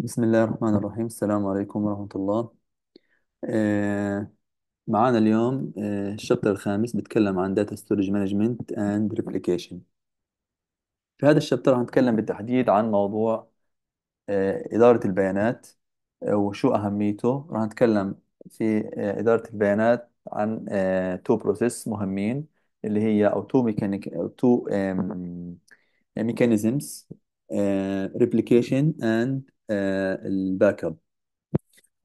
بسم الله الرحمن الرحيم السلام عليكم ورحمة الله معنا آه، معانا اليوم آه، الشابتر الخامس بيتكلم عن داتا ستورج مانجمنت اند ريبليكيشن في هذا الشابتر هنتكلم بالتحديد عن موضوع آه، إدارة البيانات وشو أهميته راح نتكلم في إدارة البيانات عن تو بروسيس مهمين اللي هي أو تو ميكانيك أو تو ميكانيزمز ريبليكيشن اند آه، الباك اب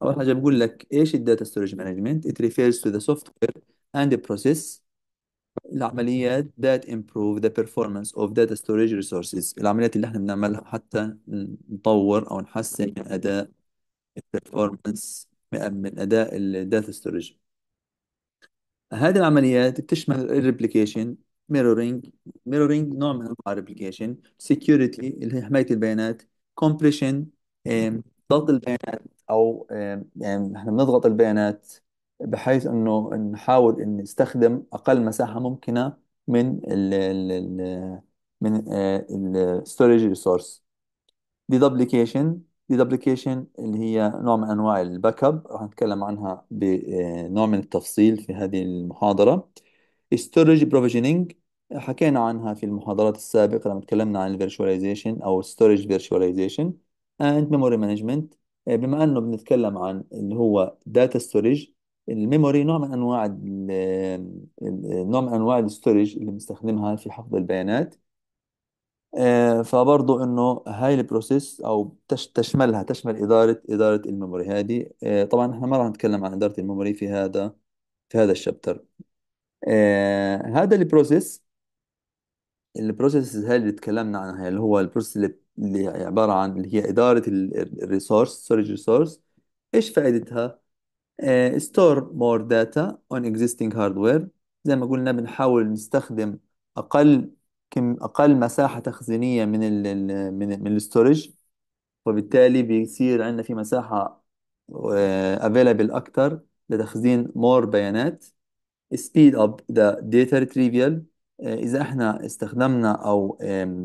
اول حاجه بقول لك ايش الداتا ستورج مانجمنت it refers to the software and اند process العمليات that improve the performance of data storage resources العمليات اللي احنا بنعملها حتى نطور او نحسن من اداء performance من اداء الداتا ستورج هذه العمليات بتشمل الريبليكيشن ميرورينج ميرورينج نوع من انواع الريبليكيشن سكيورتي اللي هي حماية البيانات كومبريشن ضغط البيانات او يعني احنا بنضغط البيانات بحيث انه نحاول ان نستخدم اقل مساحه ممكنه من الـ الـ الـ من الستورج ريسورس دي دوبليكيشن دي دوبليكيشن اللي هي نوع من انواع الباك اب راح نتكلم عنها بنوع آه، من التفصيل في هذه المحاضره ستورج بروفيجنينج حكينا عنها في المحاضرات السابقة لما تكلمنا عن الفيرتشواليزيشن أو ستورج فيرتشواليزيشن اند ميموري مانجمنت بما انه بنتكلم عن اللي هو داتا ستورج الميموري نوع من انواع ال- نوع من انواع الستورج اللي بنستخدمها في حفظ البيانات آه، فبرضو انه هاي البروسيس او تشملها تشمل اداره اداره الميموري هذه آه، طبعا احنا ما راح نتكلم عن اداره الميموري في هذا في هذا الشابتر آه، هذا البروسيس البروسيس هاي اللي تكلمنا عنها اللي هو البروسيس اللي اللي هي عبارة عن اللي هي إدارة الريسورس storage resource إيش فائدتها؟ ستور آه، store more data on existing hardware زي ما قلنا بنحاول نستخدم أقل كم أقل مساحة تخزينية من ال من ال- من الستورج وبالتالي بيصير عندنا في مساحة افيلابل آه، أكثر لتخزين مور بيانات speed up the data retrieval آه، إذا إحنا استخدمنا أو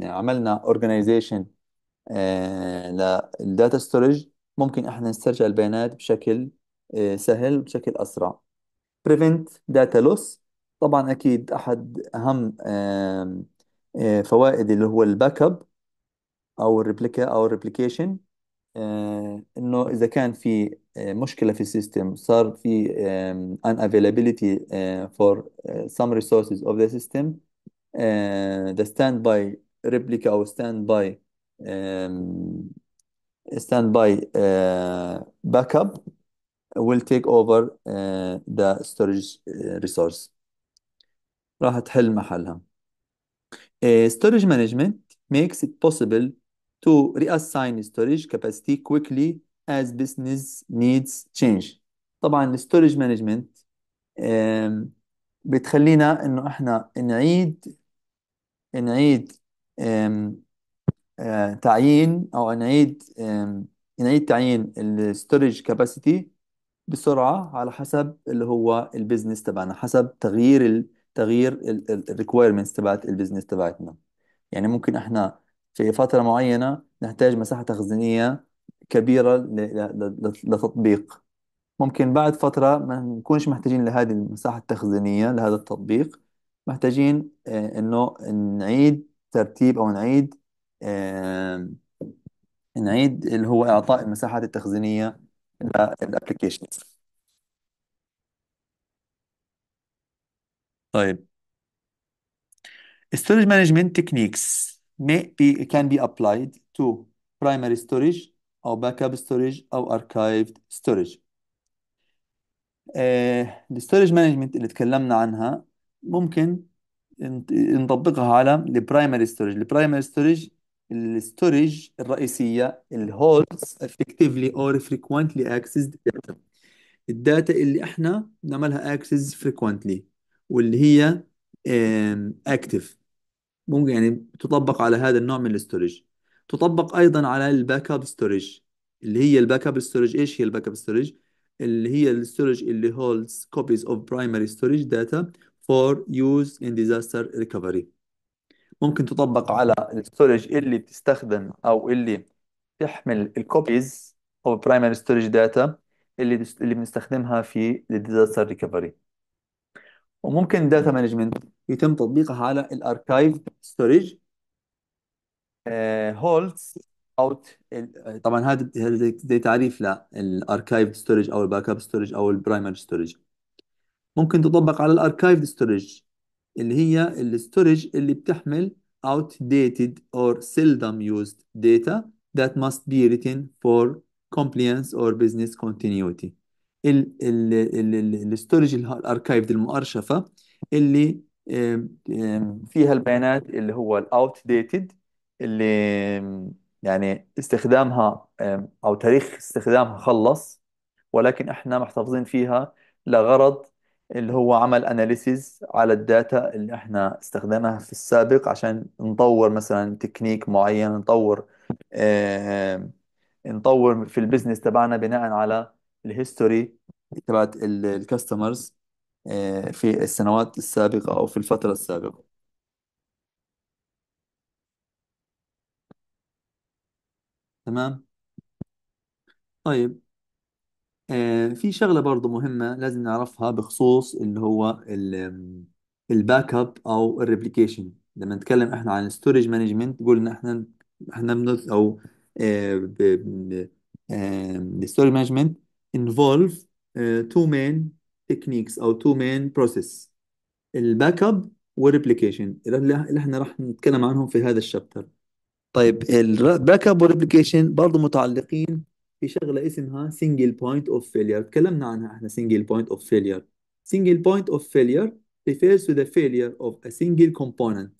عملنا organization آه، للداتا ستورج ممكن احنا نسترجع البيانات بشكل آه، سهل وبشكل اسرع prevent data loss طبعا اكيد احد اهم آه، فوائد اللي هو الباك اب او الريبليكا او الريبليكيشن انه اذا كان في مشكله في السيستم صار في ان افيلابيليتي for سم some resources of the system ستاند the standby replica او standby standby backup will take over the storage resource راح تحل محلها storage management makes it possible to reassign storage capacity quickly as business needs change طبعا الستورج مانجمنت بتخلينا انه احنا نعيد نعيد آه، تعيين او نعيد نعيد تعيين الستورج كاباسيتي بسرعه على حسب اللي هو البيزنس تبعنا حسب تغيير ال تغيير الريكويرمنتس تبعت البيزنس تبعتنا يعني ممكن احنا في فتره معينه نحتاج مساحه تخزينيه كبيره لتطبيق ممكن بعد فتره ما نكونش محتاجين لهذه المساحه التخزينيه لهذا التطبيق محتاجين آه، انه نعيد ترتيب او نعيد نعيد اللي هو إعطاء المساحات التخزينية للأبليكيشنز طيب storage management techniques may be can be applied to primary storage أو backup storage أو archived storage storage management اللي تكلمنا عنها ممكن نطبقها على primary storage ستورج primary storage الستورج الرئيسية ال holds effectively or frequently accessed الداتا اللي احنا نعملها اكسس frequently واللي هي اكتف ممكن يعني تطبق على هذا النوع من الستورج تطبق ايضا على الباك اب ستورج اللي هي الباك اب ستورج ايش هي الباك اب ستورج اللي هي الستورج اللي هولدز كوبيز اوف برايمري ستورج داتا for use in disaster recovery ممكن تطبق على الستورج اللي بتستخدم او اللي تحمل الكوبيز او برايمري ستورج داتا اللي اللي بنستخدمها في الديزاستر ريكفري وممكن داتا مانجمنت يتم تطبيقها على الاركايف ستورج هولدز اوت طبعا هذا زي تعريف للاركايف ستورج او الباك اب ستورج او البرايمري ستورج ممكن تطبق على الاركايف ستورج اللي هي الستورج اللي بتحمل outdated or seldom used data that must be written for compliance or business continuity الستورج الاركايف المؤرشفه اللي فيها البيانات اللي هو outdated اللي يعني استخدامها او تاريخ استخدامها خلص ولكن احنا محتفظين فيها لغرض اللي هو عمل اناليسيز على الداتا اللي احنا استخدمناها في السابق عشان نطور مثلا تكنيك معين نطور آه نطور في البزنس تبعنا بناء على الهيستوري تبعت الكاستمرز آه، في السنوات السابقة أو في الفترة السابقة تمام طيب آه، في شغلة برضو مهمة لازم نعرفها بخصوص اللي هو ال- الباك اب او الريبليكيشن لما نتكلم احنا عن الستورج مانجمنت قلنا احنا احنا بنث او الستورج مانجمنت انفولف تو مين تكنيكس او تو مين بروسيس الباك اب والريبليكيشن اللي اللي احنا راح نتكلم عنهم في هذا الشابتر طيب الباك اب والريبليكيشن برضو متعلقين في شغله اسمها single point of failure تكلمنا عنها احنا single point of failure single point of failure refers to the failure of a single component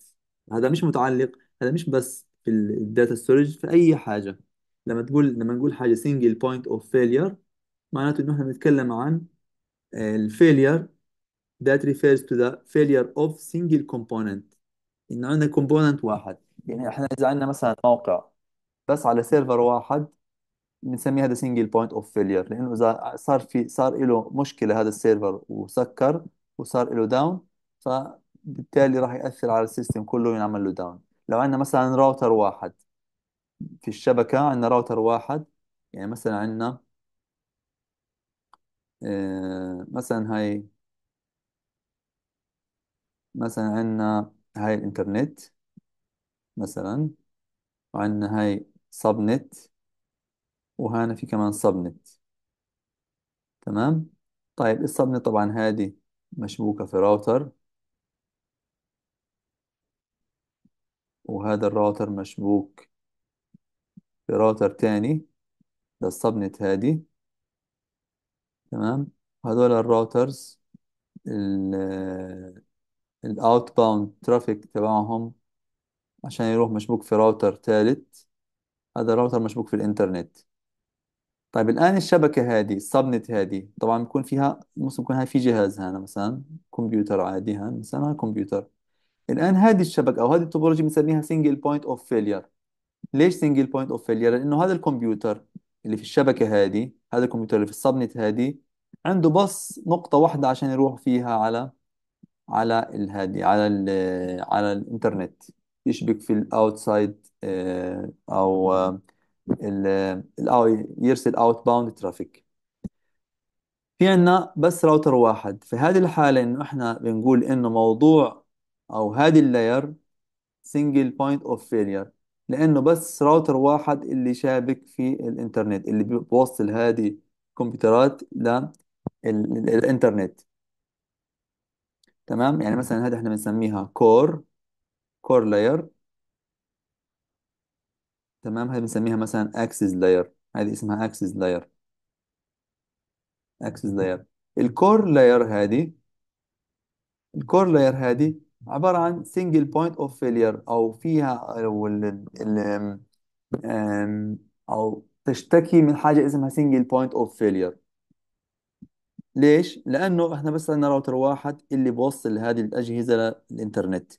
هذا مش متعلق هذا مش بس في الداتا ستورج في اي حاجه لما تقول لما نقول حاجه single point of failure معناته انه احنا بنتكلم عن الفيلير that refers to the failure of single component إنه عندنا component واحد يعني احنا اذا عندنا مثلا موقع بس على سيرفر واحد بنسميه هذا سنجل بوينت اوف فيلير لانه اذا صار في صار له مشكله هذا السيرفر وسكر وصار له داون فبالتالي راح ياثر على السيستم كله وينعمل له داون لو عندنا مثلا راوتر واحد في الشبكه عندنا راوتر واحد يعني مثلا عندنا آه، مثلا هاي مثلا عندنا هاي الانترنت مثلا وعندنا هاي سب نت وهنا في كمان سبنت تمام طيب السبنت طبعا هذه مشبوكة في راوتر وهذا الراوتر مشبوك في راوتر تاني ده هذه هادي تمام هذول الراوترز ال outbound traffic تبعهم عشان يروح مشبوك في راوتر ثالث هذا الراوتر مشبوك في الانترنت طيب الآن الشبكة هذه السبنت هذه طبعا بيكون فيها ممكن يكون هاي في جهاز هنا مثلا كمبيوتر عادي هنا مثلا هاي كمبيوتر الآن هذه الشبكة أو هذه التوبولوجي بنسميها سنجل بوينت أوف فيلير ليش سنجل بوينت أوف فيلير؟ لأنه هذا الكمبيوتر اللي في الشبكة هذه هذا الكمبيوتر اللي في السبنت هذه عنده بس نقطة واحدة عشان يروح فيها على على الهادي على ال على الإنترنت يشبك في الأوتسايد آه، أو آه، يرسل اوت باوند ترافيك في عندنا بس راوتر واحد في هذه الحالة انه احنا بنقول انه موضوع او هذه اللاير سنجل بوينت اوف فيلير لانه بس راوتر واحد اللي شابك في الانترنت اللي بيوصل هذه الكمبيوترات للانترنت تمام يعني مثلا هذا احنا بنسميها كور كور لاير تمام هذه بنسميها مثلا اكسس لاير هذه اسمها اكسس لاير اكسس لاير الكور لاير هذه الكور لاير هذه عبارة عن سنجل بوينت اوف فيلير أو فيها أو ال ال أو تشتكي من حاجة اسمها سنجل بوينت اوف فيلير ليش؟ لأنه إحنا بس عندنا راوتر واحد اللي بوصل هذه الأجهزة للإنترنت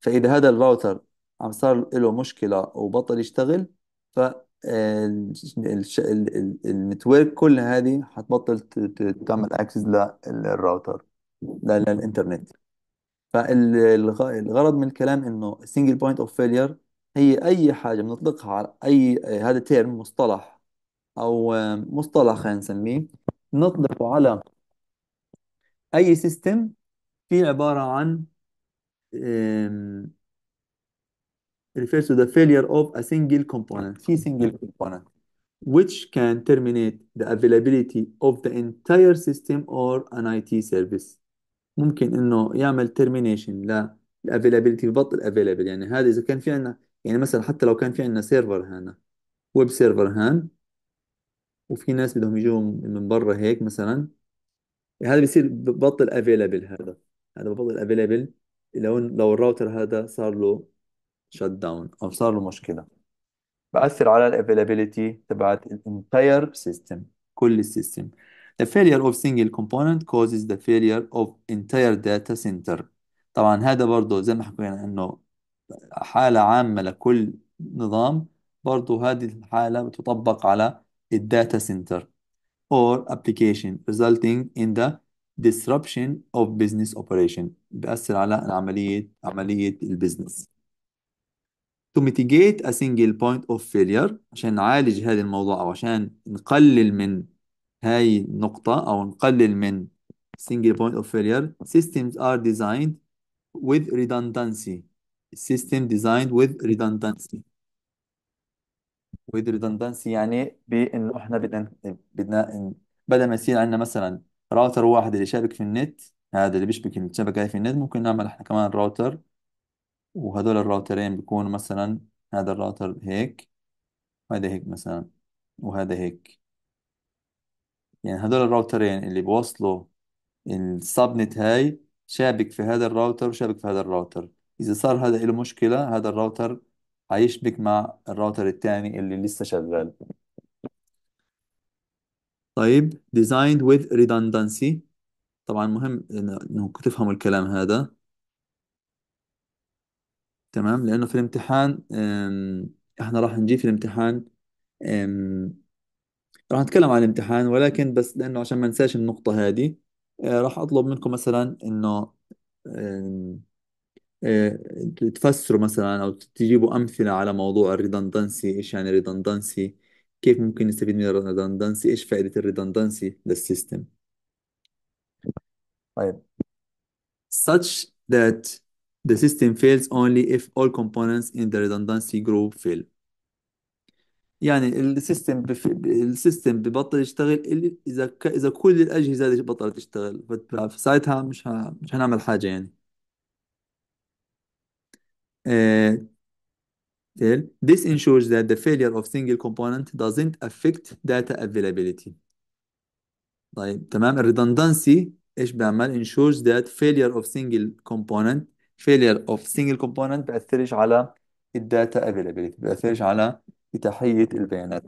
فإذا هذا الراوتر عم صار له مشكلة وبطل يشتغل ف آه، النتورك كل هذه حتبطل تعمل اكسس للراوتر للانترنت فالغرض من الكلام انه single بوينت اوف failure هي اي حاجه بنطلقها على اي هذا تيرم مصطلح او آه، مصطلح خلينا نسميه نطلقه على اي سيستم في عباره عن refers to the failure of a single component في single component which can terminate the availability of the entire system or an IT service ممكن انه يعمل termination availability ببطل available يعني هذا اذا كان في عندنا يعني مثلا حتى لو كان في عندنا سيرفر هنا ويب سيرفر هان وفي ناس بدهم يجوا من برا هيك مثلا هذا بيصير ببطل available هذا هذا ببطل available لو لو الراوتر هذا صار له شت داون او صار له مشكله بأثر على الافيلابيليتي تبعت الانتاير سيستم كل السيستم The failure of single component causes the failure of entire data center طبعا هذا برضه زي ما حكينا انه حالة عامة لكل نظام برضه هذه الحالة بتطبق على الداتا سنتر or application resulting in the disruption of business operation بأثر على عملية عملية البزنس to mitigate a single point of failure عشان نعالج هذا الموضوع أو عشان نقلل من هاي النقطة أو نقلل من single point of failure systems are designed with redundancy system designed with redundancy with redundancy يعني بانه احنا بدنا بدنا بدل ما يصير عندنا مثلا راوتر واحد اللي شابك في النت هذا اللي بيشبك الشبكه في النت ممكن نعمل احنا كمان راوتر وهدول الراوترين بيكونوا مثلا هذا الراوتر هيك وهذا هيك مثلا وهذا هيك يعني هدول الراوترين اللي بوصلوا السبنت هاي شابك في هذا الراوتر وشابك في هذا الراوتر إذا صار هذا له مشكلة هذا الراوتر هيشبك مع الراوتر الثاني اللي لسه شغال طيب designed with redundancy طبعا مهم انه تفهموا الكلام هذا تمام لانه في الامتحان احنا راح نجي في الامتحان راح نتكلم عن الامتحان ولكن بس لانه عشان ما ننساش النقطة هذه آه، راح اطلب منكم مثلا انه آه، تفسروا مثلا او تجيبوا امثله على موضوع الريدندنسي ايش يعني الريدندنسي كيف ممكن نستفيد من الريدندنسي ايش فائده الريدندنسي للسيستم طيب such that The system fails only if all components in the redundancy group fail. يعني السيستم بف... السيستم ببطل يشتغل اذا ك... اذا كل الاجهزه اللي بطلت تشتغل فساعتها مش ه... مش هنعمل حاجه يعني uh, This ensures that the failure of single component doesn't affect data availability. طيب تمام الريدندنسي redundancy ايش بيعمل ensures that failure of single component failure of single component بيأثرش على الداتا availability بيأثرش على إتاحية البيانات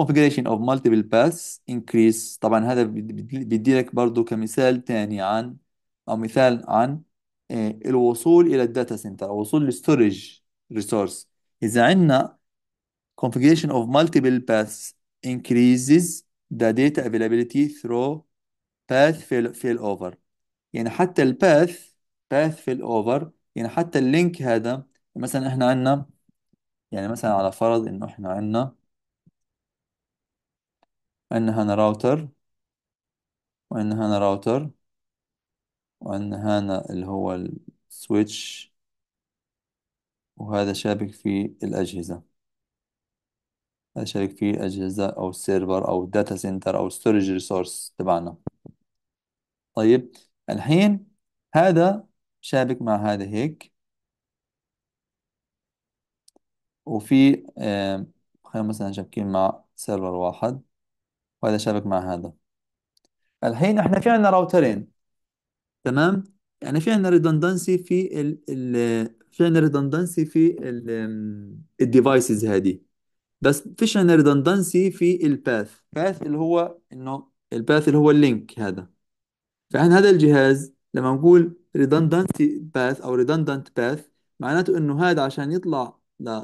configuration of multiple paths increase طبعا هذا بدي لك برضو كمثال تاني عن أو مثال عن الوصول إلى الداتا سنتر الوصول للستورج ريسورس إذا عندنا configuration of multiple paths increases the data availability through path fail failover يعني حتى الباث باث فيل اوفر يعني حتى اللينك هذا مثلا احنا عندنا يعني مثلا على فرض انه احنا عندنا عندنا هنا راوتر وعندنا هنا راوتر وعندنا هنا اللي هو السويتش وهذا شابك في الأجهزة هذا شابك في الأجهزة أو السيرفر أو الداتا سنتر أو الستورج ريسورس تبعنا طيب الحين هذا شابك مع هذا هيك وفي خلينا مثلا شابكين مع سيرفر واحد وهذا شابك مع هذا الحين احنا في عندنا راوترين تمام يعني في عندنا ريدندنسي في ال ال في عندنا ريدندنسي في ال الديفايسز هذه بس فيش عندنا ريدندنسي في الباث باث اللي هو انه الباث اللي هو اللينك هذا فعن هذا الجهاز لما نقول redundancy path او redundant path معناته انه هذا عشان يطلع ل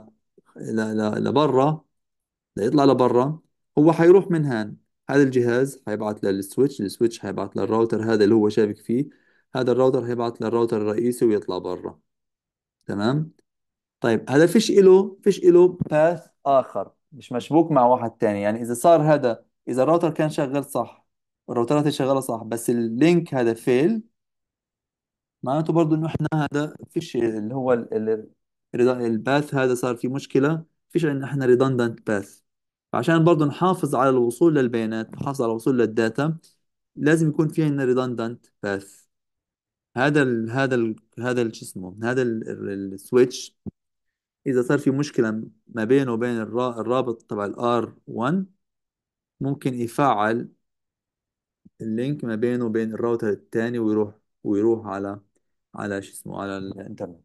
ل ل لبرا ليطلع لبرا هو حيروح من هان هذا الجهاز حيبعث للسويتش السويتش حيبعث للراوتر هذا اللي هو شابك فيه هذا الراوتر حيبعث للراوتر الرئيسي ويطلع برا تمام طيب هذا فيش له فيش له باث آخر مش مشبوك مع واحد تاني يعني إذا صار هذا إذا الراوتر كان شغال صح الراوترات اللي شغالة صح بس اللينك هذا فيل معناته برضو انه احنا هذا فيش اللي هو الباث هذا صار في مشكلة فيش عندنا احنا redundant path فعشان برضو نحافظ على الوصول للبيانات نحافظ على الوصول للداتا لازم يكون في عندنا redundant path هذا الـ هذا الـ هذا شو اسمه هذا السويتش إذا صار في مشكلة ما بينه وبين الرا- الرابط تبع ال R1 ممكن يفعل اللينك ما بينه وبين الراوتر الثاني ويروح ويروح على على شو اسمه على الانترنت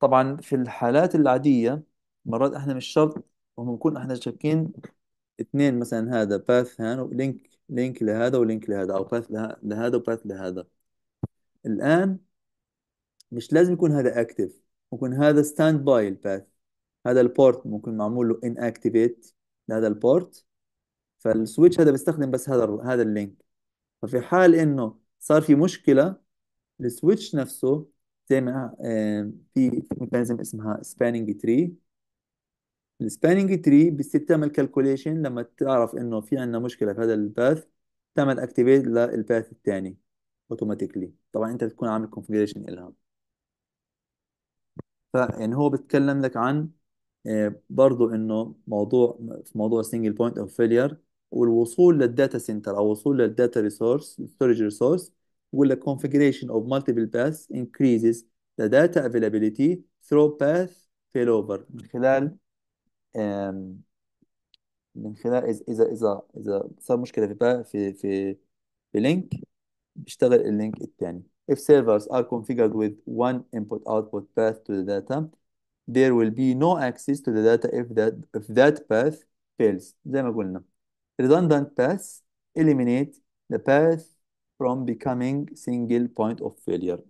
طبعا في الحالات العادية مرات احنا مش شرط هم بنكون احنا شاكين اثنين مثلا هذا باث هان ولينك لينك لهذا ولينك لهذا او باث لهذا وباث لهذا الان مش لازم يكون هذا اكتف ممكن هذا ستاند باي الباث هذا البورت ممكن معمول له ان اكتيفيت لهذا البورت فالسويتش هذا بيستخدم بس هذا هذا اللينك ففي حال انه صار في مشكله السويتش نفسه زي ما في ميكانيزم اسمها سبانينج تري السبانينج تري بتصير تعمل كالكوليشن لما تعرف انه في عندنا مشكله في هذا الباث تعمل اكتيفيت للباث الثاني اوتوماتيكلي طبعا انت بتكون عامل كونفجريشن لها فيعني هو بتكلم لك عن آه، برضو انه موضوع في موضوع سنجل بوينت اوف فيلير والوصول للداتا سنتر او وصول للداتا ريسورس ستورج ريسورس يقول لك configuration of multiple paths increases the data availability through path failover من خلال من خلال اذا اذا اذا صار مشكله في في في في لينك بيشتغل اللينك الثاني if servers are configured with one input output path to the data there will be no access to the data if that if that path fails زي ما قلنا redundant paths eliminate the path from becoming single point of failure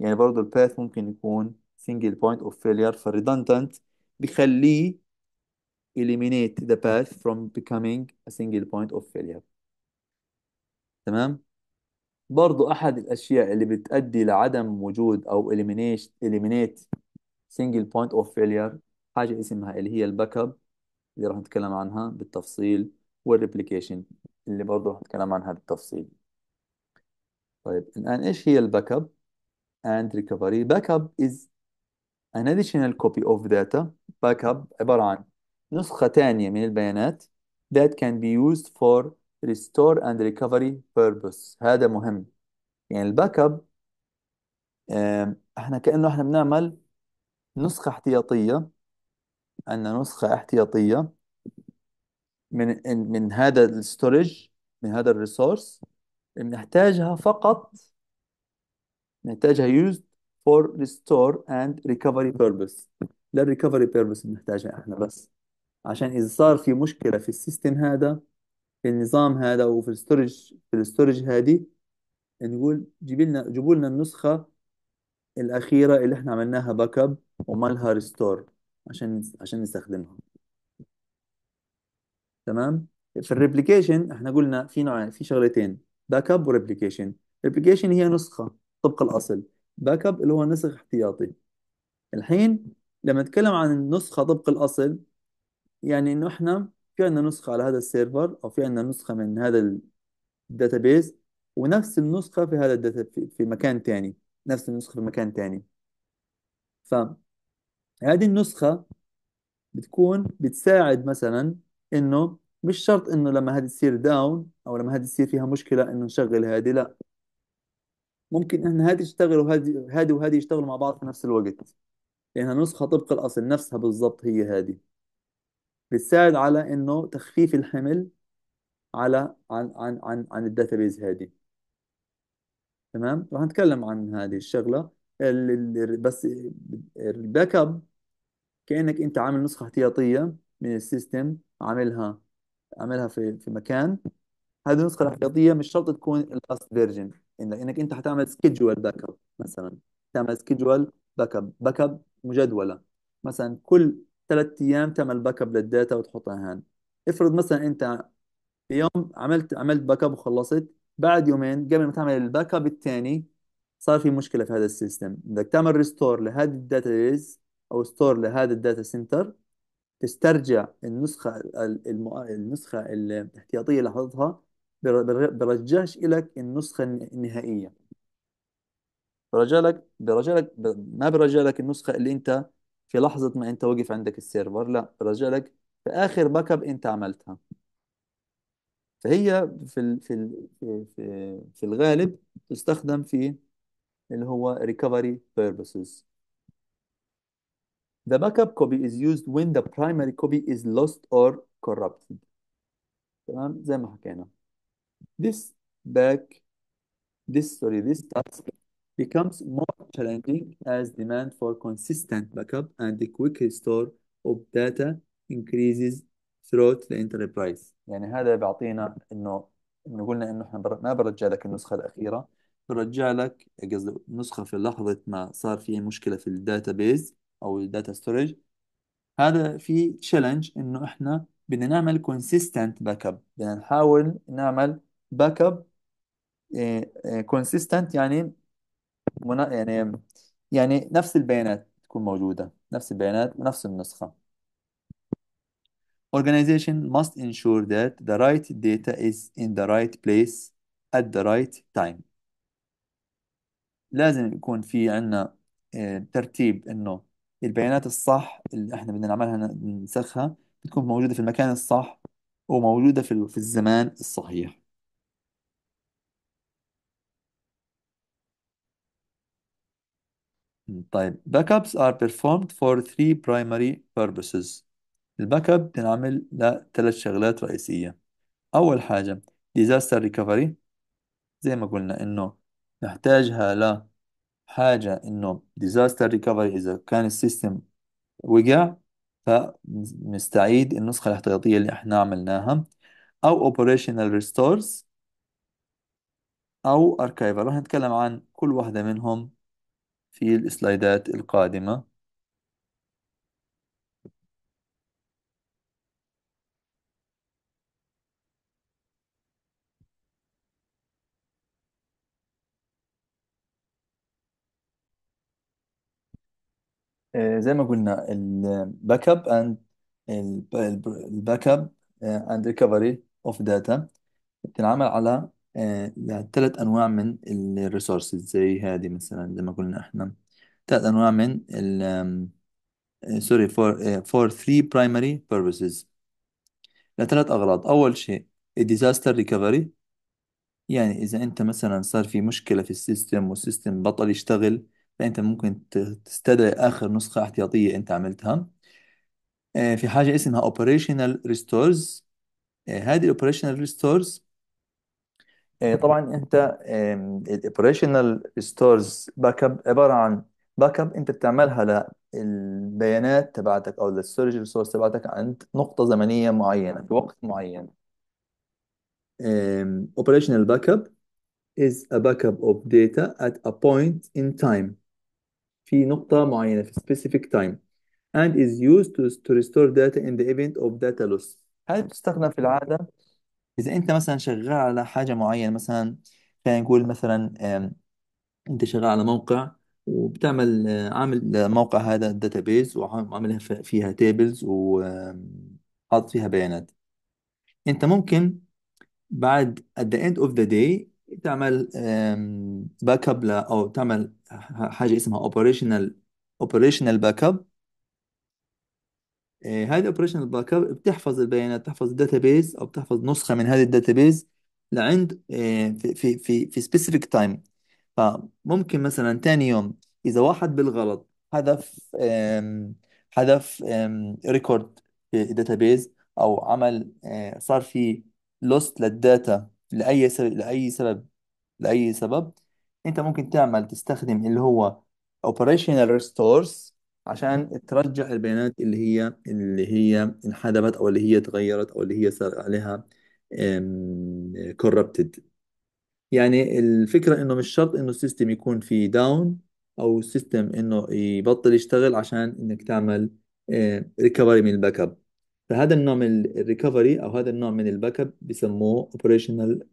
يعني برضه الباث ممكن يكون single point of failure فالredundant بخليه eliminate the path from becoming a single point of failure تمام برضو أحد الأشياء اللي بتأدي لعدم وجود أو eliminate eliminate single point of failure حاجة اسمها اللي هي الباك اللي راح نتكلم عنها بالتفصيل والريبليكيشن اللي برضو راح نتكلم عنها بالتفصيل طيب الآن إيش هي الباك أب and recovery باك أب is an additional copy of data باك أب عبارة عن نسخة تانية من البيانات that can be used for restore and recovery purpose هذا مهم يعني الباك أب احنا كأنه احنا بنعمل نسخة احتياطية عندنا نسخة احتياطية من من هذا الستورج من هذا الريسورس بنحتاجها فقط بنحتاجها used for restore and recovery purpose للريكفري بيربس بنحتاجها احنا بس عشان اذا صار في مشكله في السيستم هذا في النظام هذا وفي الستورج في الستورج هذه نقول جيب لنا جيبوا لنا النسخه الاخيره اللي احنا عملناها باك اب ومالها ريستور عشان عشان نستخدمها تمام في الريبليكيشن احنا قلنا في نوعين في شغلتين باك اب وريبليكيشن ريبليكيشن هي نسخه طبق الاصل باك اب اللي هو نسخ احتياطي الحين لما نتكلم عن النسخه طبق الاصل يعني انه احنا في عندنا نسخه على هذا السيرفر او في عندنا نسخه من هذا الداتابيز ونفس النسخه في هذا الداتا في مكان ثاني نفس النسخه في مكان ثاني فهذه النسخه بتكون بتساعد مثلا انه مش شرط انه لما هذه تصير داون او لما هذه تصير فيها مشكله انه نشغل هذه لا ممكن ان هذه تشتغل وهذه هذه وهذه يشتغلوا مع بعض في نفس الوقت لانها نسخه طبق الاصل نفسها بالضبط هي هذه بتساعد على انه تخفيف الحمل على عن عن عن عن الداتابيز هذه تمام راح نتكلم عن هذه الشغله ال ال بس الباك اب كانك انت عامل نسخه احتياطيه من السيستم عاملها اعملها في في مكان هذه النسخه الاحتياطيه مش شرط تكون اللاست فيرجن انك انت حتعمل سكجول باك اب مثلا تعمل سكجول باك اب باك اب مجدوله مثلا كل ثلاث ايام تعمل باك اب للداتا وتحطها هان افرض مثلا انت في يوم عملت عملت باك اب وخلصت بعد يومين قبل ما تعمل الباك اب الثاني صار في مشكله في هذا السيستم بدك تعمل ريستور لهذه الداتا بيز او ستور لهذا الداتا سنتر تسترجع النسخه النسخه الاحتياطيه اللي حاططها برجعش لك النسخه النهائيه برجع لك برجع لك ما برجع لك النسخه اللي انت في لحظه ما انت وقف عندك السيرفر لا برجع لك في اخر باك اب انت عملتها فهي في ال في ال في في الغالب تستخدم في اللي هو ريكفري بيربسز The backup copy is used when the primary copy is lost or corrupted. تمام زي ما حكينا. This back this sorry this task becomes more challenging as demand for consistent backup and the quick restore of data increases throughout the enterprise. يعني هذا بيعطينا انه انه قلنا انه احنا ما برجع لك النسخه الاخيره برجع لك قصدي نسخه في لحظه ما صار في مشكله في الداتا بيز او الداتا ستورج هذا في تشالنج انه احنا بدنا نعمل كونسيستنت باك اب بدنا نحاول نعمل باك اب كونسيستنت يعني يعني يعني نفس البيانات تكون موجودة نفس البيانات ونفس النسخة Organization must ensure that the right data is in the right place at the right time لازم يكون في عندنا إيه، ترتيب انه البيانات الصح اللي احنا بدنا نعملها ننسخها بتكون موجودة في المكان الصح وموجودة في في الزمان الصحيح طيب backups are performed for three primary purposes الباك اب بتنعمل لثلاث شغلات رئيسية أول حاجة disaster recovery زي ما قلنا إنه نحتاجها ل حاجة انه ديزاستر ريكفري اذا كان السيستم وقع فنستعيد النسخة الاحتياطية اللي احنا عملناها او اوبريشنال ريستورز او اركايفر راح نتكلم عن كل واحدة منهم في السلايدات القادمة آه، زي ما قلنا الباك اب اند الباك اب اند ريكفري اوف داتا بتنعمل على ثلاث آه، انواع من الريسورسز زي هذه مثلا زي ما قلنا احنا ثلاث انواع من ال سوري فور فور ثري primary purposes لثلاث اغراض اول شيء disaster recovery يعني اذا انت مثلا صار في مشكله في السيستم والسيستم بطل يشتغل فأنت ممكن تستدعي آخر نسخة احتياطية أنت عملتها آه، في حاجة اسمها Operational Restores آه، هذه Operational Restores آه، طبعا أنت الأوبريشنال ريستورز باك أب عبارة عن باك أب أنت بتعملها للبيانات تبعتك أو للستورج ريسورس تبعتك عند نقطة زمنية معينة في وقت معين Operational backup is a backup of data at a point in time في نقطة معينة في specific time and is used to, to restore data in the event of data loss هل بتستخدم في العادة إذا أنت مثلا شغال على حاجة معينة مثلا خلينا نقول مثلا أنت شغال على موقع وبتعمل آه، عامل موقع هذا database وعاملها فيها tables وحاط فيها بيانات أنت ممكن بعد at the end of the day تعمل باك اب او تعمل حاجه اسمها اوبريشنال اوبريشنال باك اب هذه الاوبريشنال باك اب بتحفظ البيانات بتحفظ داتابيز او بتحفظ نسخه من هذه الداتابيز لعند آه، في في في سبيسيفيك تايم فممكن مثلا ثاني يوم اذا واحد بالغلط حذف حذف ريكورد في داتابيز او عمل آه، صار في لوست للداتا لأي سبب لأي سبب لأي سبب أنت ممكن تعمل تستخدم اللي هو operational restores عشان ترجع البيانات اللي هي اللي هي انحدبت أو اللي هي تغيرت أو اللي هي صار عليها corrupted يعني الفكرة إنه مش شرط إنه السيستم يكون في داون أو السيستم إنه يبطل يشتغل عشان إنك تعمل ريكفري من الباك اب فهذا النوع من الريكفري او هذا النوع من الباك اب بسموه اوبريشنال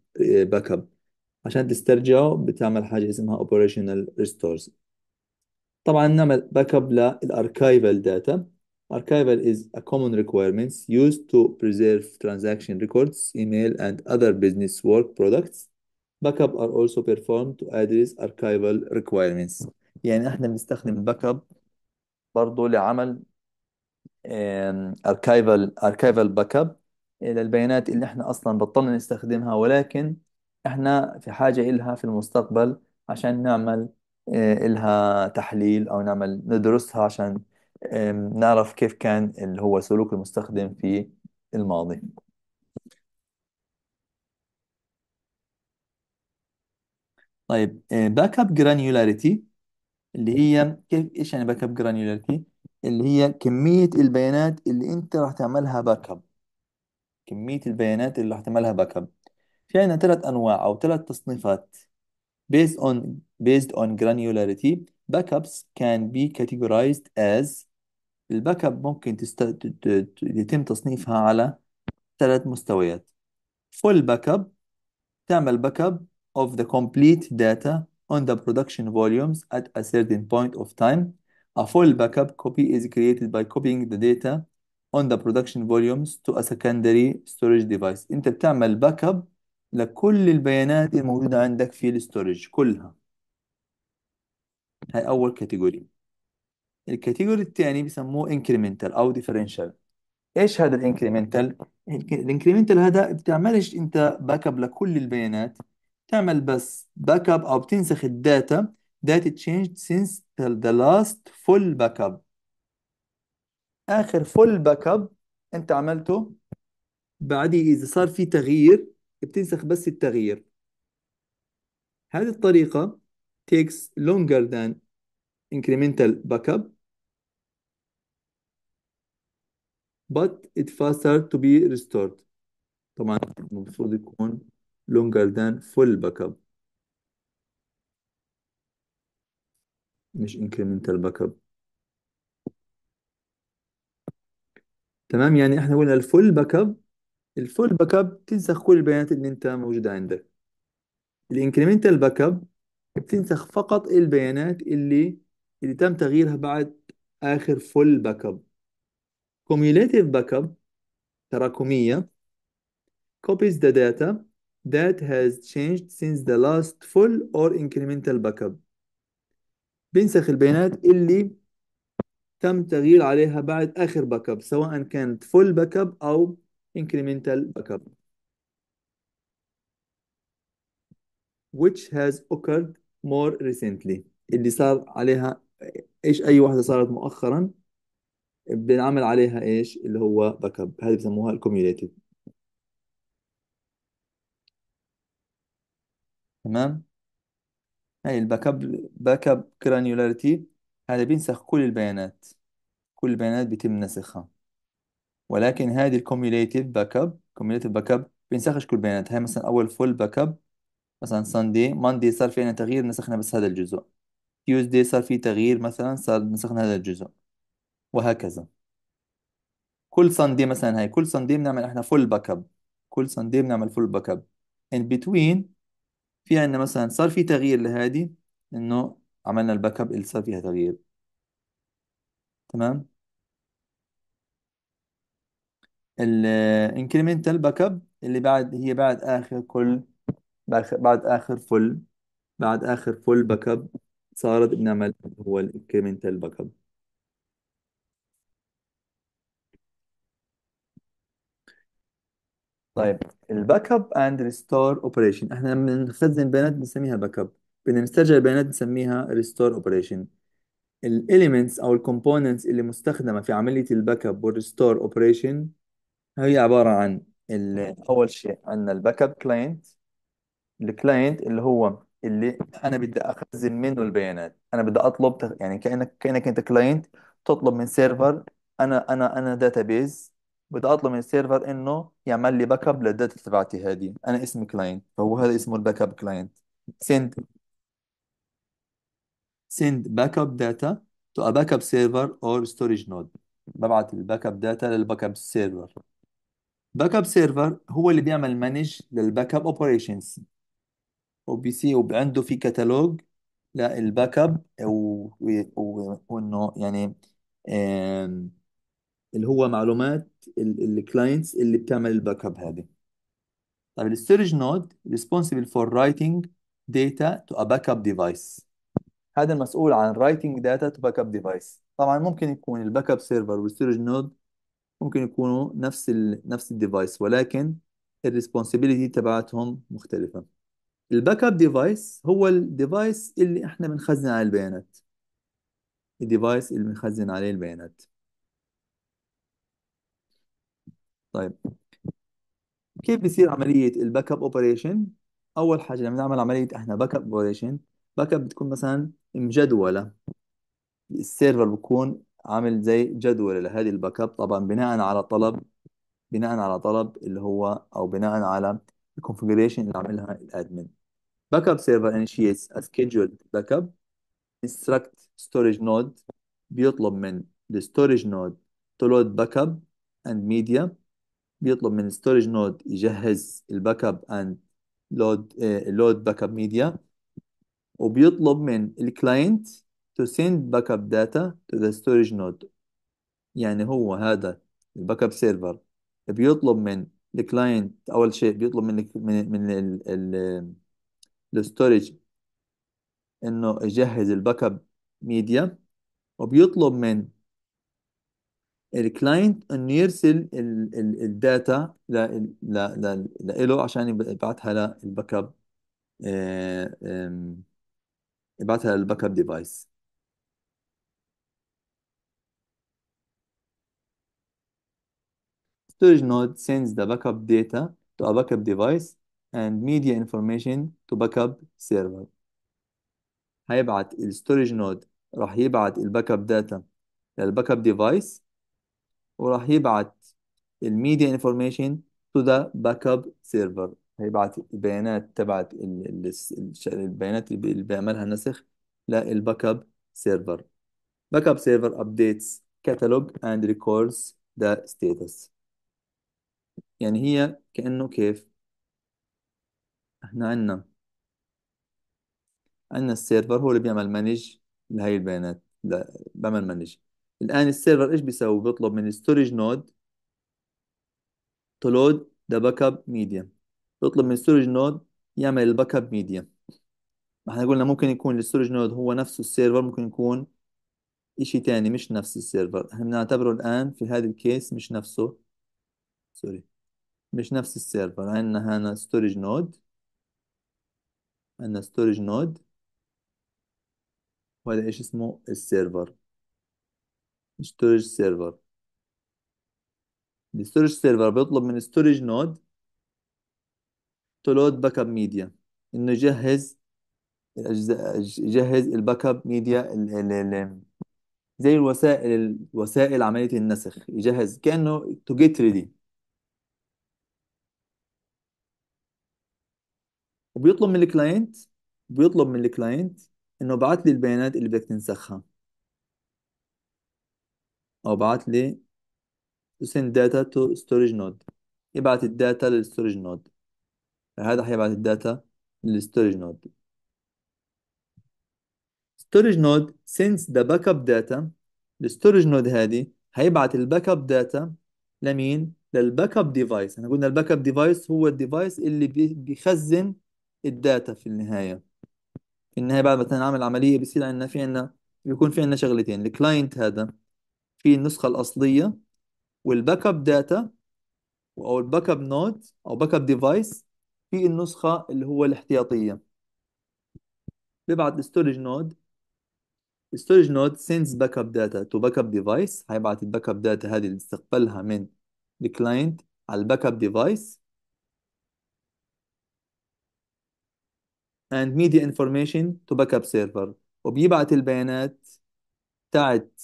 باك اب عشان تسترجعه بتعمل حاجه اسمها اوبريشنال ريستورز طبعا نعمل باك اب للاركايفال داتا Archival is a common requirement used to preserve transaction records, email, and other business work products. Backup are also performed to address archival requirements. يعني احنا بنستخدم backup برضه لعمل اركايفال اركايفال باك اب الى البيانات اللي احنا اصلا بطلنا نستخدمها ولكن احنا في حاجة إلها في المستقبل عشان نعمل آه، إلها تحليل أو نعمل ندرسها عشان نعرف كيف كان اللي هو سلوك المستخدم في الماضي طيب باك اب جرانيولاريتي اللي هي كيف ايش يعني باك اب جرانيولاريتي اللي هي كمية البيانات اللي انت راح تعملها باك اب كمية البيانات اللي راح تعملها باك اب في عندنا ثلاث انواع او ثلاث تصنيفات based on based on granularity backups can be categorized as الباك اب ممكن تست... يتم تصنيفها على ثلاث مستويات full backup تعمل باك اب of the complete data on the production volumes at a certain point of time A full backup copy is created by copying the data on the production volumes to a secondary storage device انت بتعمل backup لكل البيانات الموجودة عندك في الستورج كلها هاي أول كاتيجوري الكاتيجوري الثاني بسموه incremental أو differential إيش هذا الانكريمنتال؟ الانكريمنتال هذا بتعملش أنت backup لكل البيانات تعمل بس backup أو بتنسخ الداتا that it changed since the, the last full backup اخر full backup انت عملته بعدي اذا صار في تغيير بتنسخ بس التغيير هذه الطريقه takes longer than incremental backup but it faster to be restored طبعا المفروض يكون longer than full backup مش incremental backup تمام يعني احنا قلنا الفول باك اب الفول باك اب بتنسخ كل البيانات اللي انت موجودة عندك الانكريمنتال باك اب بتنسخ فقط البيانات اللي اللي تم تغييرها بعد آخر فول باك اب cumulative باك اب تراكمية copies the data that has changed since the last full or incremental backup بينسخ البيانات اللي تم تغيير عليها بعد اخر باك اب سواء كانت فول باك اب او incremental باك اب which has occurred more recently اللي صار عليها ايش اي واحده صارت مؤخرا بنعمل عليها ايش اللي هو باك اب هذه بسموها الكوميوليتيف تمام هاي يعني الباك اب باك اب جرانيولاريتي هذا بينسخ كل البيانات كل البيانات بيتم نسخها ولكن هذه الكوميوليتيف باك اب كوميوليتيف باك اب بينسخش كل البيانات هاي مثلا اول فول باك اب مثلا ساندي ماندي صار في عندنا تغيير نسخنا بس هذا الجزء تيوزدي صار في تغيير مثلا صار نسخنا هذا الجزء وهكذا كل ساندي مثلا هاي كل ساندي بنعمل احنا فول باك اب كل ساندي بنعمل فول باك اب in between في عندنا مثلا صار في تغيير لهذه انه عملنا الباك اب اللي صار فيها تغيير تمام الانكريمنتال باك اب اللي بعد هي بعد اخر كل بعد اخر فل بعد اخر فل باك اب صارت بنعمل هو الانكريمنتال باك اب طيب الباك اب اند ريستور اوبريشن احنا لما نخزن بيانات بنسميها باك اب بدنا نسترجع البيانات بنسميها ريستور اوبريشن الاليمنتس او الكومبوننتس اللي مستخدمه في عمليه الباك اب والريستور اوبريشن هي عباره عن اول شيء عندنا الباك اب كلاينت الكلاينت اللي هو اللي انا بدي اخزن منه البيانات انا بدي اطلب يعني كانك كانك انت كلاينت تطلب من سيرفر انا انا انا داتابيز بدي اطلب من السيرفر انه يعمل لي باك اب للداتا تبعتي هذه انا اسمي كلاينت فهو هذا اسمه الباك اب كلاينت سند اب داتا تو ا باك اب سيرفر اور storage نود ببعت الباك اب داتا للباك اب سيرفر باك اب سيرفر هو اللي بيعمل مانج للباك اب اوبريشنز وبيسي وعنده في كتالوج للباك اب وانه يعني اللي هو معلومات الكلاينتس اللي بتعمل الباك اب هذه طيب الستورج نود فور رايتنج داتا تو ا باك اب ديفايس هذا المسؤول عن رايتنج داتا تو باك اب ديفايس طبعا ممكن يكون الباك اب سيرفر والستورج نود ممكن يكونوا نفس ال نفس الديفايس ولكن الريسبونسبيلتي تبعتهم مختلفة الباك اب ديفايس هو الديفايس اللي احنا بنخزن عليه البيانات الديفايس اللي بنخزن عليه البيانات طيب كيف بيصير عملية الباك اب اوبريشن؟ أول حاجة لما نعمل عملية احنا باك اب اوبريشن باك اب بتكون مثلا مجدولة السيرفر بكون عامل زي جدول لهذه الباك اب طبعا بناء على طلب بناء على طلب اللي هو او بناء على الكونفجريشن اللي عاملها الادمن باك اب سيرفر initiates a scheduled backup انستراكت storage node بيطلب من الستورج نود to load backup and media بيطلب من ستورج نود يجهز الباك اب اند لود لود باك اب ميديا وبيطلب من الكلاينت تو to باك اب داتا تو ذا ستورج نود يعني هو هذا الباك اب سيرفر بيطلب من الكلاينت اول شيء بيطلب من من من ال الستورج انه يجهز الباك اب ميديا وبيطلب من الكلاينت انه يرسل الداتا له عشان يبعتها للباك اب يبعتها للباك اب ديفايس storage node sends the backup data to a backup device and media information to backup server هيبعت storage node راح يبعت الباك backup data للباك backup device وراح يبعث الميديا انفورميشن تو ذا باك اب سيرفر هيبعث البيانات تبعت ال- ال- البيانات اللي بيعملها نسخ للباك اب سيرفر باك اب سيرفر ابديتس كاتالوج اند ريكوردز ذا ستيتس يعني هي كأنه كيف احنا عندنا عندنا السيرفر هو اللي بيعمل مانج لهي البيانات بيعمل مانج الان السيرفر ايش بيسوي بيطلب من الستورج نود لود load the backup medium بيطلب من الستورج نود يعمل الباك اب ميديا احنا قلنا ممكن يكون الستورج نود هو نفسه السيرفر ممكن يكون اشي تاني مش نفس السيرفر احنا بنعتبره الان في هذا الكيس مش نفسه سوري مش نفس السيرفر عندنا هنا ستورج نود عندنا ستورج نود وهذا ايش اسمه السيرفر ستورج سيرفر الستورج سيرفر بيطلب من نود تو لود باك اب ميديا انه يجهز الاجزاء يجهز الباك اب ميديا زي الوسائل وسائل عملية النسخ يجهز كأنه to get ready وبيطلب من الكلاينت بيطلب من الكلاينت انه ابعت لي البيانات اللي بدك تنسخها او بعت لي send data to storage node يبعت الداتا للستورج نود هذا حيبعت الداتا للستورج نود storage node sends the backup data الستورج نود هذه هيبعت الباك اب داتا لمين؟ للباك اب ديفايس احنا قلنا الباك اب ديفايس هو الديفايس اللي بيخزن الداتا في النهايه في النهايه بعد ما نعمل عمليه بصير عندنا في عندنا بيكون في عندنا شغلتين الكلاينت هذا في النسخة الأصلية والباك اب داتا أو الباك اب نوت أو باك اب ديفايس في النسخة اللي هو الاحتياطية ببعث الستورج نود storage node sends backup data to backup device هيبعت الباك اب داتا هذه اللي استقبلها من الكلاينت على الباك اب ديفايس and media information to backup server وبيبعت البيانات تاعت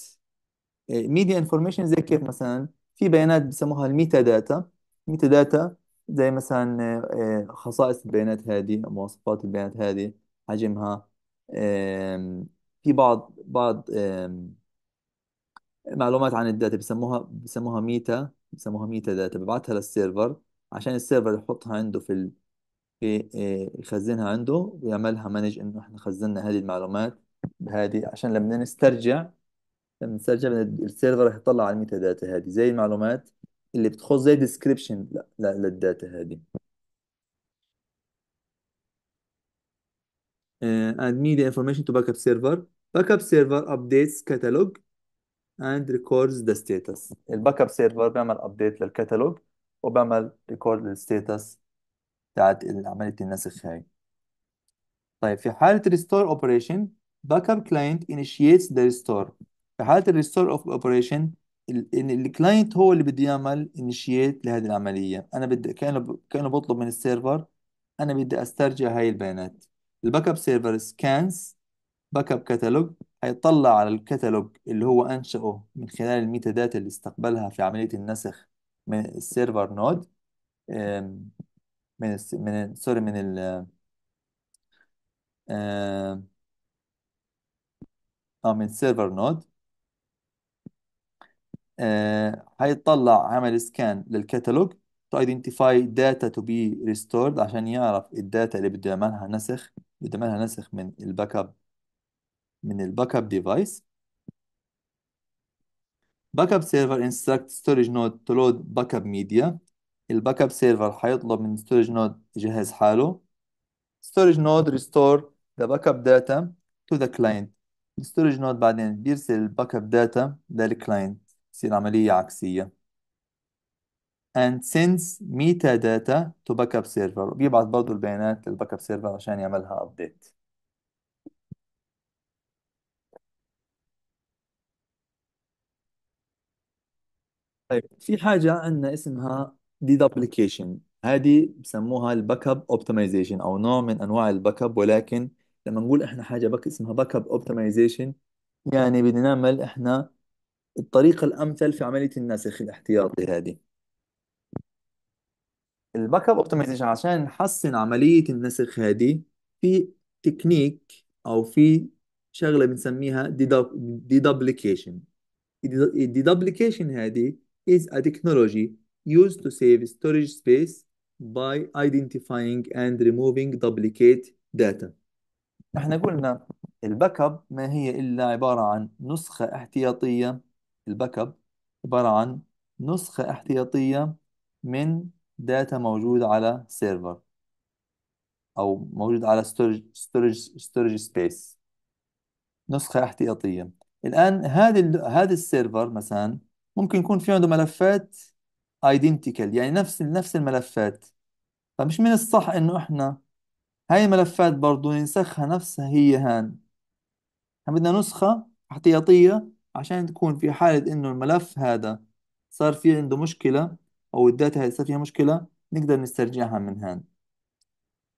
ميديا انفورميشن زي كيف مثلا في بيانات بسموها الميتا داتا الميتا داتا زي مثلا آه، خصائص البيانات هذه مواصفات البيانات هذه حجمها في بعض بعض معلومات عن الداتا بسموها بسموها ميتا بسموها ميتا داتا ببعثها للسيرفر عشان السيرفر يحطها عنده في ال... في آه، يخزنها عنده ويعملها مانج انه احنا خزننا هذه المعلومات بهذه عشان لما نسترجع بنسيرشها بن- السيرفر راح يطلع على الميتا داتا هذه زي المعلومات اللي بتخص زي ديسكريبشن للداتا هذه uh, آه، and media information to backup server backup server updates catalog and records the status الباك اب سيرفر بيعمل ابديت للكتالوج وبيعمل ريكورد للستاتس بتاعت عملية النسخ هاي طيب في حالة restore operation backup client initiates the restore في حاله الريستور اوف اوبريشن ان الكلاينت هو اللي بده يعمل انيشيت لهذه العمليه انا بدي كانه كانه بطلب من السيرفر انا بدي استرجع هاي البيانات الباك اب سيرفر سكانز باك اب كتالوج هيطلع على الكتالوج اللي هو انشأه من خلال الميتا داتا اللي استقبلها في عمليه النسخ من السيرفر نود من من سوري من ال اه من السيرفر نود آه، حيطلع هيطلع عمل سكان للكتالوج تو ايدنتيفاي داتا تو بي ريستورد عشان يعرف الداتا اللي بده يعملها نسخ بده يعملها نسخ من الباك اب من الباك اب ديفايس باك اب سيرفر انستراكت ستورج نود تو لود باك اب ميديا الباك اب سيرفر حيطلب من ستورج نود يجهز حاله ستورج نود ريستور ذا باك اب داتا تو ذا كلاينت ستورج نود بعدين بيرسل الباك اب داتا للكلاينت تصير عملية عكسية and sends metadata to backup server بيبعت برضو البيانات للباكب سيرفر عشان يعملها update طيب في حاجة عندنا اسمها deduplication هذه بسموها الباك اب اوبتمايزيشن او نوع من انواع الباك اب ولكن لما نقول احنا حاجة بك اسمها باك اب اوبتمايزيشن يعني بدنا نعمل احنا الطريقة الأمثل في عملية النسخ الاحتياطي هذه الباك اب اوبتمايزيشن عشان نحسن عملية النسخ هذه في تكنيك أو في شغلة بنسميها ديدوبليكيشن الديدوبليكيشن هذه is a technology used to save storage space by identifying and removing duplicate data احنا قلنا الباك اب ما هي إلا عبارة عن نسخة احتياطية الباك اب عبارة عن نسخة احتياطية من داتا موجودة على سيرفر أو موجود على ستورج ستورج ستورج سبيس نسخة احتياطية الآن هذا هذا السيرفر مثلا ممكن يكون في عنده ملفات ايدنتيكال يعني نفس نفس الملفات فمش من الصح إنه إحنا هاي الملفات برضو ننسخها نفسها هي هان بدنا نسخة احتياطية عشان تكون في حالة إنه الملف هذا صار في عنده مشكلة أو الداتا هذه صار فيها مشكلة نقدر نسترجعها من هان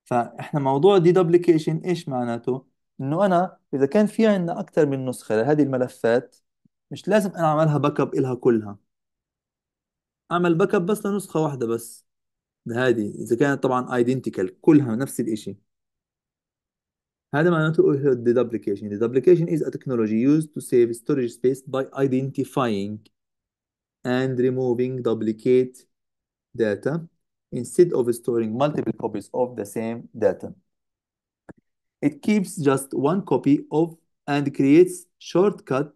فإحنا موضوع دي دوبليكيشن إيش معناته؟ إنه أنا إذا كان في عندنا أكثر من نسخة لهذه الملفات مش لازم أنا أعملها باك أب إلها كلها أعمل باك أب بس لنسخة واحدة بس هذه إذا كانت طبعا ايدنتيكال كلها نفس الإشي هذا معناته the duplication duplication is a technology used to save storage space by identifying and removing duplicate data instead of storing multiple copies of the same data. It keeps just one copy of and creates shortcut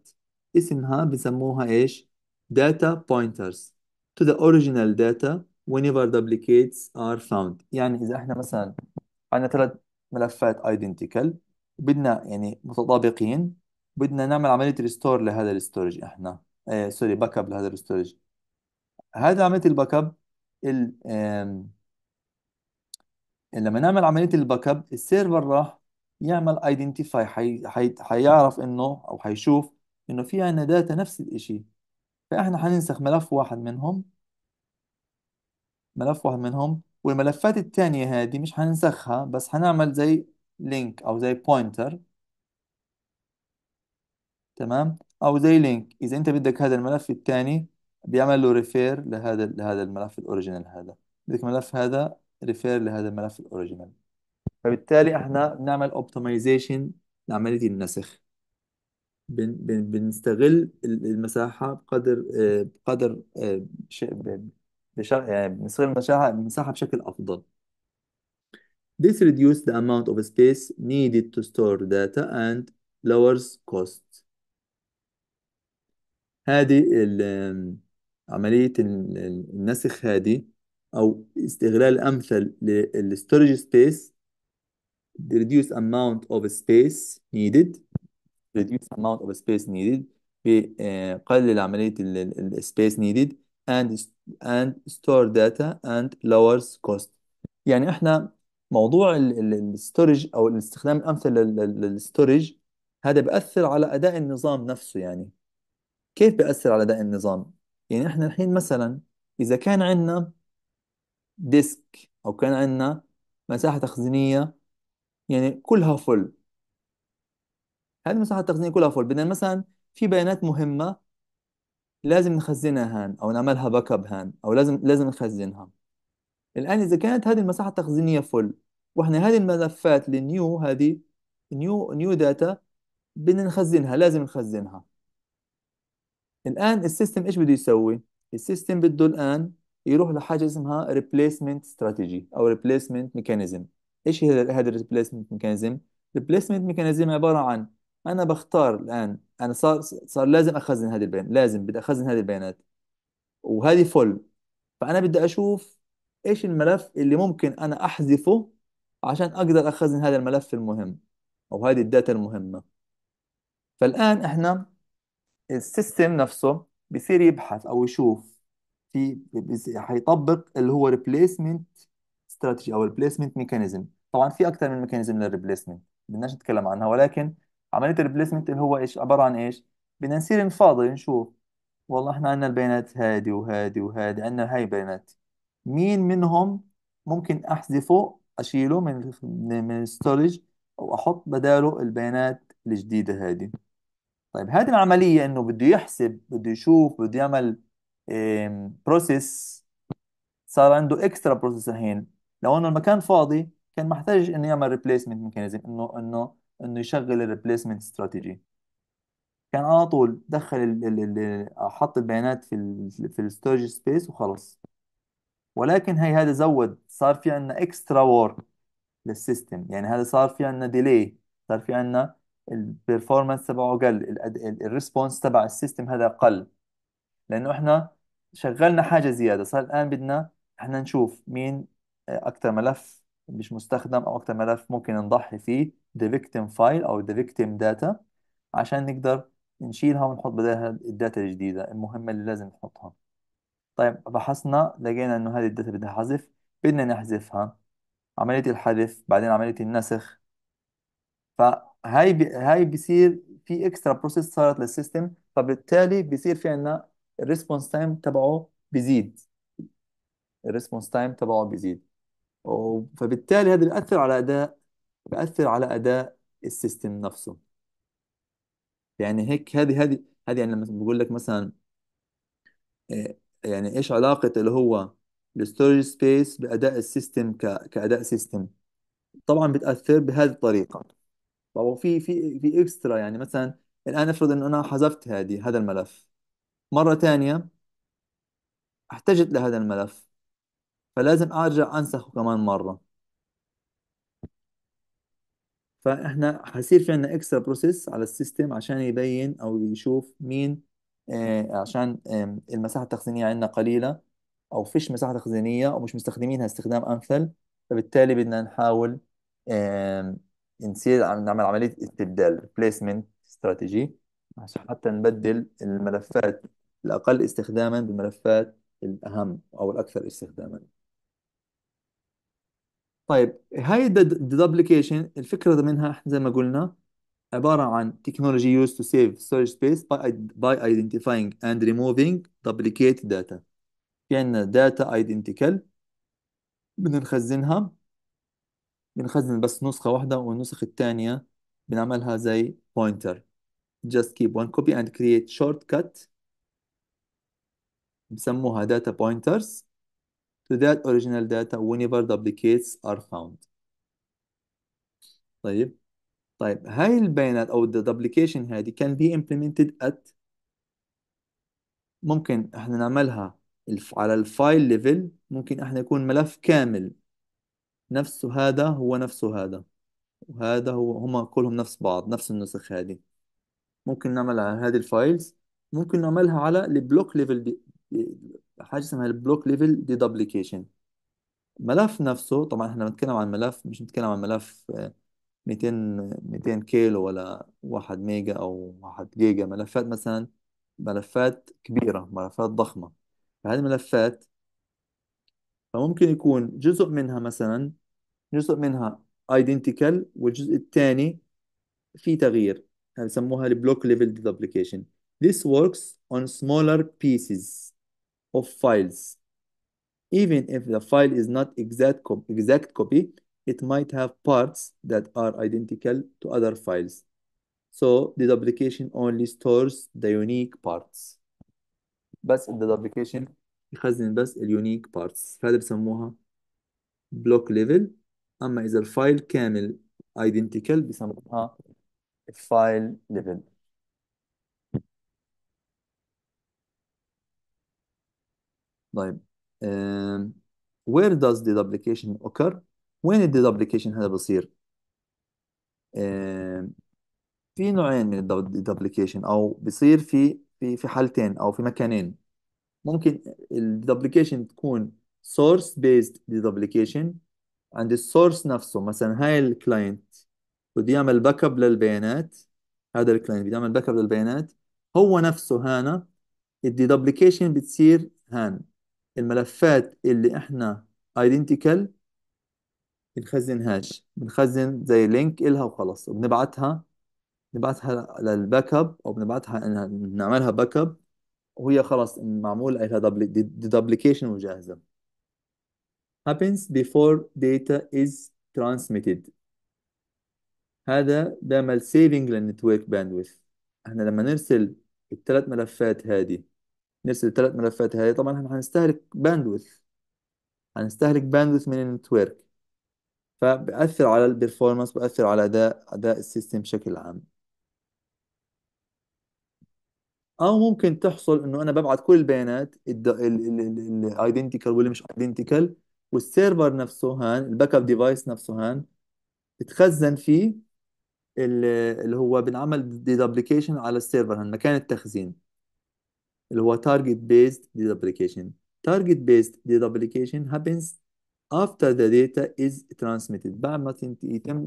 اسمها بسموها ايش؟ data pointers to the original data whenever duplicates are found. يعني إذا احنا مثلا عندنا ثلاث ملفات ايدنتيكال بدنا يعني متطابقين بدنا نعمل عملية ريستور لهذا الستورج احنا سوري باك اب لهذا الستورج هذا عملية الباك اب ال لما نعمل عملية الباك اب السيرفر راح يعمل ايدنتيفاي حي... حي... حيعرف انه او حيشوف انه في عندنا داتا نفس الشيء فاحنا حننسخ ملف واحد منهم ملف واحد منهم والملفات التانية هذه مش هننسخها بس هنعمل زي لينك أو زي بوينتر تمام أو زي لينك إذا أنت بدك هذا الملف التاني بيعمل له ريفير لهذا لهذا الملف الأوريجينال هذا بدك ملف هذا ريفير لهذا الملف الأوريجينال فبالتالي احنا بنعمل اوبتمايزيشن لعملية النسخ بن بن بنستغل المساحة بقدر آه، بقدر آه، بشغ... يعني المساحة المساحة بشكل أفضل This reduces the amount of space needed to store data and lowers cost هذه ال- عملية ال- النسخ هذه أو استغلال أمثل storage space reduce amount of space needed reduce amount of space needed بقلل عملية space needed and and store data and lowers cost يعني احنا موضوع الستورج او الاستخدام الامثل للستورج هذا بأثر على اداء النظام نفسه يعني كيف بأثر على اداء النظام يعني احنا الحين مثلا اذا كان عندنا ديسك او كان عندنا مساحه تخزينيه يعني كلها فل هذه المساحه التخزينيه كلها فل بدنا مثلا في بيانات مهمه لازم نخزنها هان او نعملها باك اب هان او لازم لازم نخزنها الان اذا كانت هذه المساحه التخزينيه فل واحنا هذه الملفات النيو هذه نيو نيو داتا بدنا نخزنها لازم نخزنها الان السيستم ايش بده يسوي السيستم بده الان يروح لحاجه اسمها ريبليسمنت ستراتيجي او ريبليسمنت ميكانيزم ايش هي هذا الريبليسمنت ميكانيزم الريبليسمنت ميكانيزم عباره عن انا بختار الان انا صار صار لازم اخزن هذه البيانات لازم بدي اخزن هذه البيانات وهذه فل فانا بدي اشوف ايش الملف اللي ممكن انا احذفه عشان اقدر اخزن هذا الملف المهم او هذه الداتا المهمه فالان احنا السيستم نفسه بصير يبحث او يشوف في حيطبق اللي هو ريبليسمنت استراتيجي او ريبليسمنت ميكانيزم طبعا في اكثر من ميكانيزم للريبليسمنت بدناش نتكلم عنها ولكن عملية الريبليسمنت اللي هو ايش عبارة عن ايش بدنا نصير نفاضل نشوف والله احنا عندنا البيانات هادي وهادي وهادي عندنا هاي بيانات مين منهم ممكن احذفه اشيله من من الستورج او احط بداله البيانات الجديدة هذه طيب هذه العملية انه بده يحسب بده يشوف بده يعمل بروسيس صار عنده اكسترا بروسيس الحين لو انه المكان فاضي كان محتاج انه يعمل ريبليسمنت ميكانيزم انه انه انه يشغل الريبليسمنت استراتيجي كان على طول دخل ال ال الـ حط البيانات في ال في الستورج سبيس وخلص ولكن هي هذا زود صار في عندنا اكسترا وورك للسيستم يعني هذا صار في عندنا ديلي صار في عندنا البرفورمانس تبعه قل الريسبونس تبع السيستم هذا قل لانه احنا شغلنا حاجه زياده صار الان بدنا احنا نشوف مين اكثر ملف مش مستخدم او اكثر ملف ممكن نضحي فيه the victim file او the victim data عشان نقدر نشيلها ونحط بدالها الداتا الجديدة المهمة اللي لازم نحطها طيب بحثنا لقينا انه هذه الداتا بدها حذف بدنا نحذفها عملية الحذف بعدين عملية النسخ فهاي بي... هاي بصير في اكسترا بروسيس صارت للسيستم فبالتالي بصير في عندنا الريسبونس تايم تبعه بيزيد الريسبونس تايم تبعه بيزيد فبالتالي هذا بيأثر على أداء بأثر على أداء السيستم نفسه يعني هيك هذه هذه هذه يعني لما بقول لك مثلا آه، يعني ايش علاقة اللي هو الستورج سبيس بأداء السيستم كأداء سيستم طبعا بتأثر بهذه الطريقة طب وفي في في اكسترا يعني مثلا الآن افرض انه انا حذفت هذه هذا الملف مرة ثانية احتجت لهذا الملف فلازم ارجع انسخه كمان مرة فاحنا حصير في عندنا اكسترا بروسيس على السيستم عشان يبين او يشوف مين آه، عشان آه، المساحه التخزينيه عندنا قليله او فيش مساحه تخزينيه او مش مستخدمينها استخدام امثل فبالتالي بدنا نحاول آه، نصير نعمل عمليه استبدال ريبليسمنت استراتيجي حتى نبدل الملفات الاقل استخداما بالملفات الاهم او الاكثر استخداما طيب هاي الدوبليكيشن الفكرة منها زي ما قلنا عبارة عن technology used to save storage space by, by identifying and removing duplicate data في عندنا داتا identical بدنا نخزنها بنخزن بس نسخة واحدة والنسخ الثانية بنعملها زي pointer just keep one copy and create shortcut بسموها data pointers to that original data whenever duplicates are found طيب طيب هاي البيانات او the duplication هذه can be implemented at ممكن احنا نعملها على الفايل ليفل ممكن احنا يكون ملف كامل نفسه هذا هو نفسه هذا وهذا هو هما كلهم نفس بعض نفس النسخ هذه ممكن نعملها على هذه الفايلز ممكن نعملها على البلوك ليفل حاجه اسمها البلوك ليفل دي دوبليكيشن الملف نفسه طبعا احنا بنتكلم عن ملف مش بنتكلم عن ملف آه، ميتين 200 200 كيلو ولا 1 ميجا او 1 جيجا ملفات مثلا ملفات كبيره ملفات ضخمه فهذه الملفات فممكن يكون جزء منها مثلا جزء منها ايدنتيكال والجزء الثاني في تغيير يسموها البلوك ليفل دوبليكيشن This works on smaller pieces of files. Even if the file is not exact, co exact copy, it might have parts that are identical to other files. So the duplication only stores the unique parts. بس the duplication يخزن بس اليونيك بارتس فهذا بسموها block level. أما إذا الفايل كامل identical بسموها file level طيب وير where does the duplication occur وين ال deduplication هذا بصير في نوعين من ال deduplication او بصير في في في حالتين او في مكانين ممكن ال deduplication تكون source based دوبليكيشن عند السورس نفسه مثلا هاي الكلاينت بده يعمل باك اب للبيانات هذا الكلاينت بده يعمل باك اب للبيانات هو نفسه هانا الديدوبليكيشن بتصير هان الملفات اللي احنا ايدنتيكال بنخزنهاش بنخزن زي لينك إلها وخلاص وبنبعتها بنبعتها للباك اب او بنبعتها نعملها باك اب وهي خلاص معمول لها دوبليكيشن وجاهزه happens before data is transmitted هذا بيعمل saving للنتورك bandwidth احنا لما نرسل الثلاث ملفات هذه نرسل الثلاث ملفات هاي طبعا احنا هنستهلك باندوث هنستهلك باندوث من النتورك فبأثر على البرفورمانس بأثر على أداء أداء السيستم بشكل عام أو ممكن تحصل إنه أنا ببعت كل البيانات الايدنتيكال واللي مش ايدنتيكال والسيرفر نفسه هان الباك اب ديفايس نفسه هان بتخزن فيه اللي هو بنعمل ديدوبليكيشن على السيرفر هان مكان التخزين اللي هو target based deduplication target based deduplication happens after the data is transmitted بعد ما يتم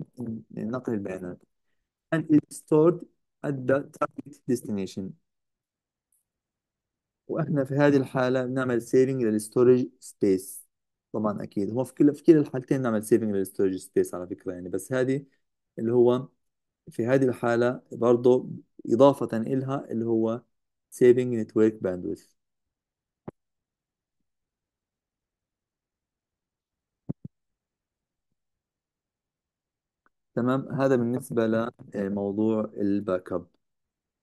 نقل البيانات and is stored at the target destination واحنا في هذه الحالة بنعمل saving للستورج سبيس طبعا اكيد هو في كل في كل الحالتين نعمل saving للستورج سبيس على فكرة يعني بس هذه اللي هو في هذه الحالة برضه إضافة إلها اللي هو saving network bandwidth تمام هذا بالنسبة لموضوع الباك اب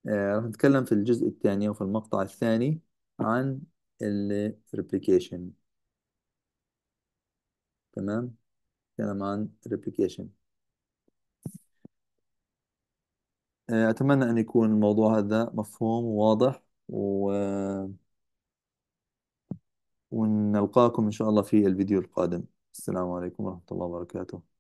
آه، راح نتكلم في الجزء الثاني وفي المقطع الثاني عن الريبليكيشن تمام نتكلم عن replication آه، أتمنى أن يكون الموضوع هذا مفهوم وواضح و... ونلقاكم إن شاء الله في الفيديو القادم السلام عليكم ورحمة الله وبركاته